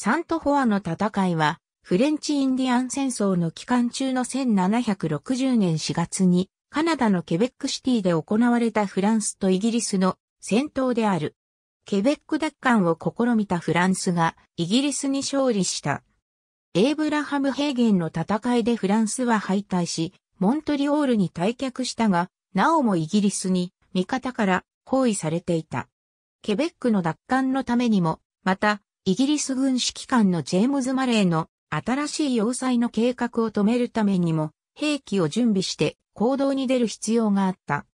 サントフォアの戦いは、フレンチ・インディアン戦争の期間中の1760年4月に、カナダのケベックシティで行われたフランスとイギリスの戦闘である。ケベック奪還を試みたフランスがイギリスに勝利した。エイブラハム平原の戦いでフランスは敗退し、モントリオールに退却したが、なおもイギリスに味方から包囲されていた。ケベックの奪還のためにも、またイギリス軍指揮官のジェームズ・マレーの新しい要塞の計画を止めるためにも兵器を準備して行動に出る必要があった。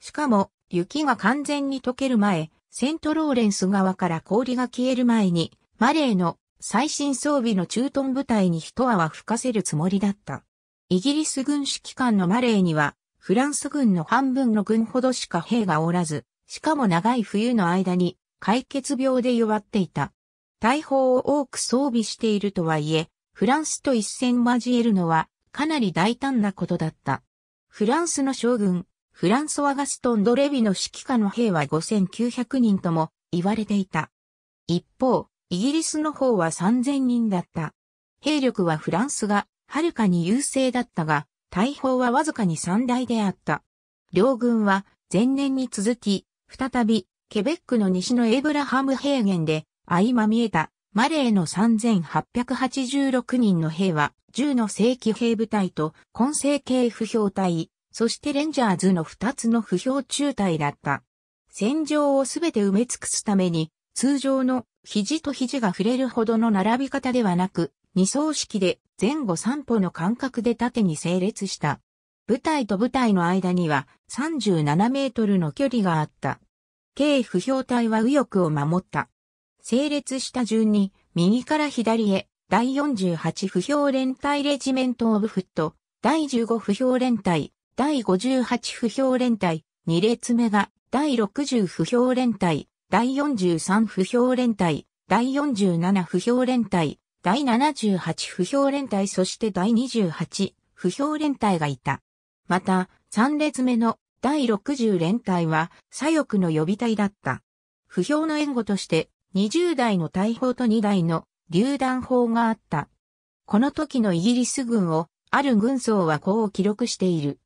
しかも雪が完全に溶ける前、セントローレンス側から氷が消える前にマレーの最新装備の駐屯部隊に一泡吹かせるつもりだった。イギリス軍指揮官のマレーにはフランス軍の半分の軍ほどしか兵がおらず、しかも長い冬の間に解決病で弱っていた。大砲を多く装備しているとはいえ、フランスと一戦交えるのはかなり大胆なことだった。フランスの将軍、フランソワ・ガストン・ド・レビの指揮下の兵は5900人とも言われていた。一方、イギリスの方は3000人だった。兵力はフランスがはるかに優勢だったが、大砲はわずかに3台であった。両軍は前年に続き、再びケベックの西のエイブラハム平原で相まみえた、マレーの3886人の兵は、銃の正規兵部隊と、混成系不評隊、そしてレンジャーズの2つの不評中隊だった。戦場をすべて埋め尽くすために、通常の肘と肘が触れるほどの並び方ではなく、二層式で前後三歩の間隔で縦に整列した。部隊と部隊の間には37メートルの距離があった。軽不評隊は右翼を守った。整列した順に、右から左へ、第48不評連隊レジメント・オブ・フット、第15不評連隊、第58不評連隊、2列目が、第60不評連隊、第43不評連隊、第47不評連隊、第78不評連隊そして第28不評連隊がいた。また、3列目の第60連隊は左翼の予備隊だった。不評の援護として20台の大砲と2台の榴弾砲があった。この時のイギリス軍を、ある軍曹はこう記録している。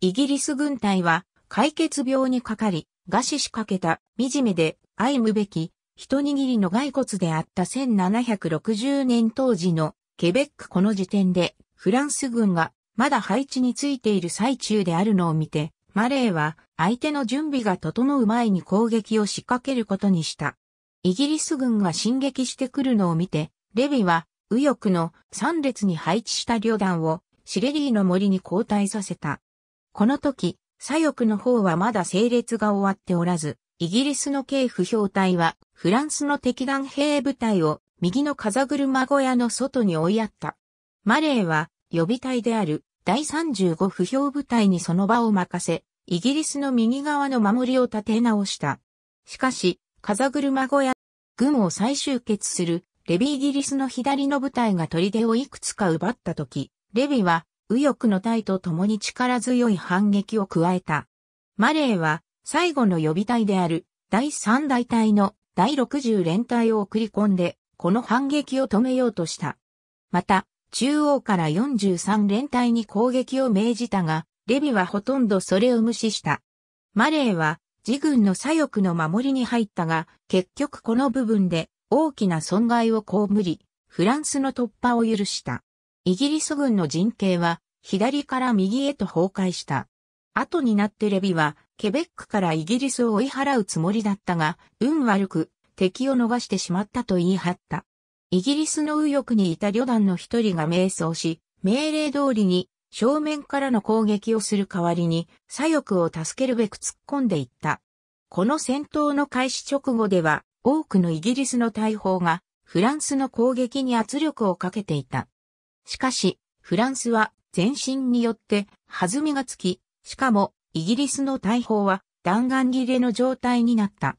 イギリス軍隊は、解決病にかかり、餓死しかけた、惨めで、愛むべき、一握りの骸骨であった1760年当時の、ケベックこの時点で、フランス軍が、まだ配置についている最中であるのを見て、マレーは、相手の準備が整う前に攻撃を仕掛けることにした。イギリス軍が進撃してくるのを見て、レビは右翼の3列に配置した旅団をシレリーの森に交代させた。この時、左翼の方はまだ整列が終わっておらず、イギリスの軽不評隊はフランスの敵団兵部隊を右の風車小屋の外に追いやった。マレーは予備隊である第35不評部隊にその場を任せ、イギリスの右側の守りを立て直した。しかし、風車小屋軍を再集結するレビイギリスの左の部隊が砦をいくつか奪った時、レビは右翼の隊と共に力強い反撃を加えた。マレーは最後の予備隊である第三大隊の第60連隊を送り込んで、この反撃を止めようとした。また、中央から43連隊に攻撃を命じたが、レビはほとんどそれを無視した。マレーは自軍の左翼の守りに入ったが、結局この部分で大きな損害を被り、フランスの突破を許した。イギリス軍の陣形は、左から右へと崩壊した。後になってレビは、ケベックからイギリスを追い払うつもりだったが、運悪く、敵を逃してしまったと言い張った。イギリスの右翼にいた旅団の一人が迷走し、命令通りに正面からの攻撃をする代わりに左翼を助けるべく突っ込んでいった。この戦闘の開始直後では、多くのイギリスの大砲が、フランスの攻撃に圧力をかけていた。しかし、フランスは前進によって弾みがつき、しかもイギリスの大砲は弾丸切れの状態になった。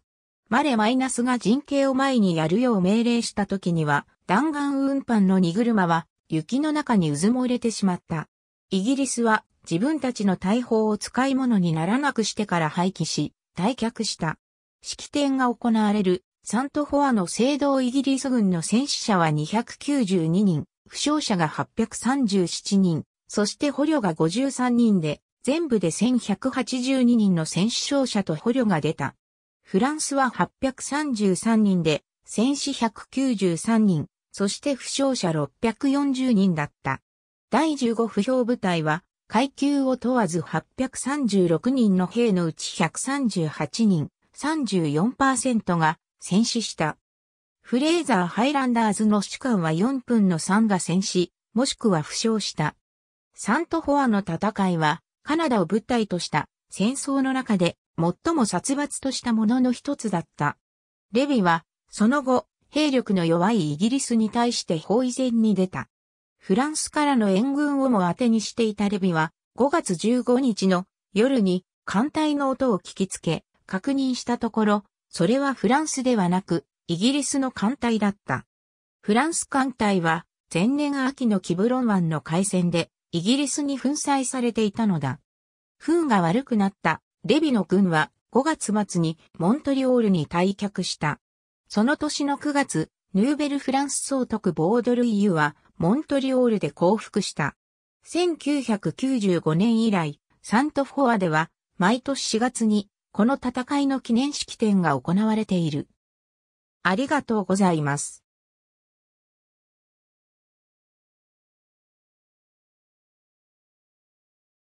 マレマイナスが陣形を前にやるよう命令した時には、弾丸運搬の荷車は雪の中に渦も入れてしまった。イギリスは自分たちの大砲を使い物にならなくしてから廃棄し、退却した。式典が行われるサントフォアの聖堂イギリス軍の戦死者は292人、負傷者が837人、そして捕虜が53人で、全部で1182人の戦死傷者と捕虜が出た。フランスは833人で、戦死193人、そして負傷者640人だった。第15不評部隊は階級を問わず836人の兵のうち138人、34%が戦死した。フレーザー・ハイランダーズの主官は4分の3が戦死、もしくは負傷した。サントフォアの戦いは、カナダを舞台とした戦争の中で最も殺伐としたものの一つだった。レビは、その後、兵力の弱いイギリスに対して包囲戦に出た。フランスからの援軍をも当てにしていたレビは、5月15日の夜に艦隊の音を聞きつけ、確認したところ、それはフランスではなく、イギリスの艦隊だった。フランス艦隊は、前年秋のキブロン湾の海戦で、イギリスに粉砕されていたのだ。風が悪くなったレビの軍は5月末にモントリオールに退却した。その年の9月、ヌーベルフランス総督ボードルイユはモントリオールで降伏した。1995年以来、サントフォアでは毎年4月にこの戦いの記念式典が行われている。ありがとうございます。